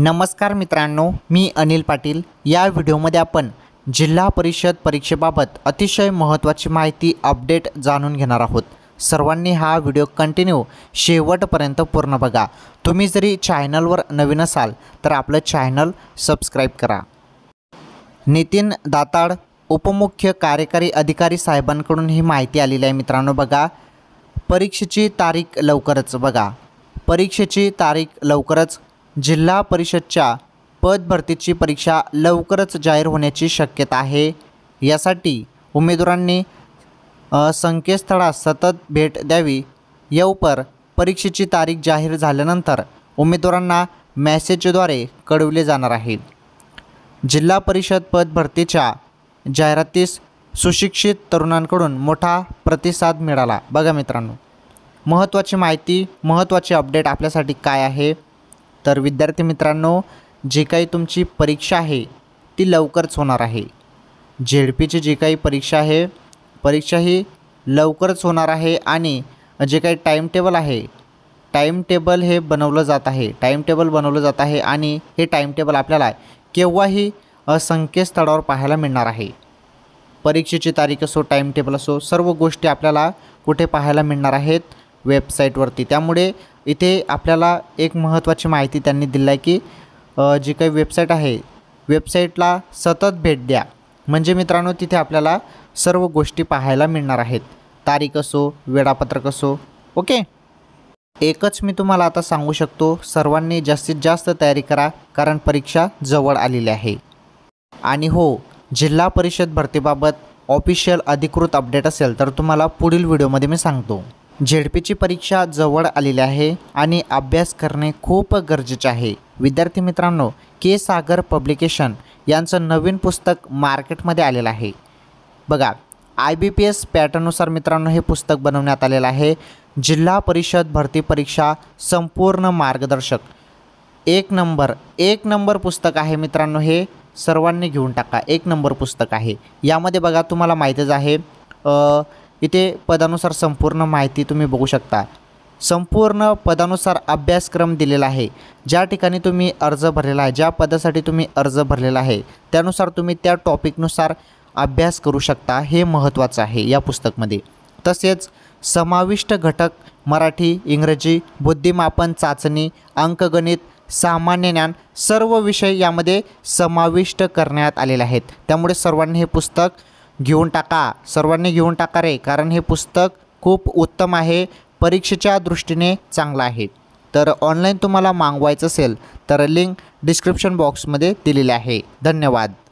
नमस्कार मित्रांनो मी अनिल पाटील या व्हिडिओमध्ये आपण जिल्हा परिषद परीक्षेबाबत अतिशय महत्त्वाची माहिती अपडेट जाणून घेणार आहोत सर्वांनी हा व्हिडिओ कंटिन्यू शेवटपर्यंत पूर्ण बघा तुम्ही जरी चॅनलवर नवीन असाल तर आपलं चॅनल सबस्क्राईब करा नितीन दाताड उपमुख्य कार्यकारी अधिकारी साहेबांकडून ही माहिती आलेली आहे मित्रांनो बघा परीक्षेची तारीख लवकरच बघा परीक्षेची तारीख लवकरच जिल्हा परिषदच्या पदभरतीची परीक्षा लवकरच जाहीर होण्याची शक्यता आहे यासाठी उमेदवारांनी संकेतस्थळास सतत भेट द्यावी यावर परीक्षेची तारीख जाहीर झाल्यानंतर उमेदवारांना मॅसेजद्वारे कळवले जाणार आहे जिल्हा परिषद पदभरतीच्या जाहिरातीस सुशिक्षित तरुणांकडून मोठा प्रतिसाद मिळाला बघा मित्रांनो महत्त्वाची माहिती महत्त्वाचे अपडेट आपल्यासाठी काय आहे तर विद्यार्थी मित्रांनो जी काही तुमची परीक्षा आहे ती लवकरच होणार आहे झेड पीची जी काही परीक्षा आहे परीक्षा ही लवकरच होणार आहे आणि जे काही टाईम टेबल आहे टाईम टेबल हे बनवलं जात आहे टाईम टेबल बनवलं जात आहे आणि हे टाईम टेबल आपल्याला केव्हाही संकेतस्थळावर पाहायला मिळणार आहे परीक्षेची तारीख असो टाईम टेबल असो सर्व गोष्टी आपल्याला कुठे पाहायला मिळणार आहेत वेबसाईटवरती त्यामुळे इथे आपल्याला एक महत्त्वाची माहिती त्यांनी दिली आहे की जी काही वेबसाईट आहे वेबसाईटला सतत भेट द्या म्हणजे मित्रांनो तिथे आपल्याला सर्व गोष्टी पाहायला मिळणार आहेत तारीख असो वेळापत्रक असो ओके एकच मी तुम्हाला आता सांगू शकतो सर्वांनी जास्तीत जास्त तयारी करा कारण परीक्षा जवळ आलेली आहे आणि हो जिल्हा परिषद भरतीबाबत ऑफिशियल अधिकृत अपडेट असेल तर तुम्हाला पुढील व्हिडिओमध्ये मी सांगतो झेडपीची परीक्षा जवळ आलेली आहे आणि अभ्यास करणे खूप गरजेचे आहे विद्यार्थी मित्रांनो के सागर पब्लिकेशन यांचं नवीन पुस्तक मार्केटमध्ये आलेलं आहे बघा आय बी पी एस पॅटर्ननुसार मित्रांनो हे पुस्तक बनवण्यात आलेलं आहे जिल्हा परिषद भरती परीक्षा संपूर्ण मार्गदर्शक एक नंबर एक नंबर पुस्तक आहे मित्रांनो हे सर्वांनी घेऊन टाका एक नंबर पुस्तक आहे यामध्ये बघा तुम्हाला माहितीच आहे इथे पदानुसार संपूर्ण माहिती तुम्ही बघू शकता संपूर्ण पदानुसार अभ्यासक्रम दिलेला आहे ज्या ठिकाणी तुम्ही अर्ज भरलेला आहे ज्या पदासाठी तुम्ही अर्ज भरलेला आहे त्यानुसार तुम्ही त्या टॉपिकनुसार अभ्यास करू शकता हे महत्त्वाचं आहे या पुस्तकमध्ये तसेच समाविष्ट घटक मराठी इंग्रजी बुद्धिमापन चाचणी अंकगणित सामान्य ज्ञान सर्व विषय यामध्ये समाविष्ट करण्यात आलेले आहेत त्यामुळे सर्वांनी हे पुस्तक घेऊन टाका सर्वांनी घेऊन टाका रे कारण हे पुस्तक खूप उत्तम आहे परीक्षेच्या दृष्टीने चांगलं आहे तर ऑनलाईन तुम्हाला मागवायचं असेल तर लिंक डिस्क्रिप्शन बॉक्समध्ये दिलेली आहे धन्यवाद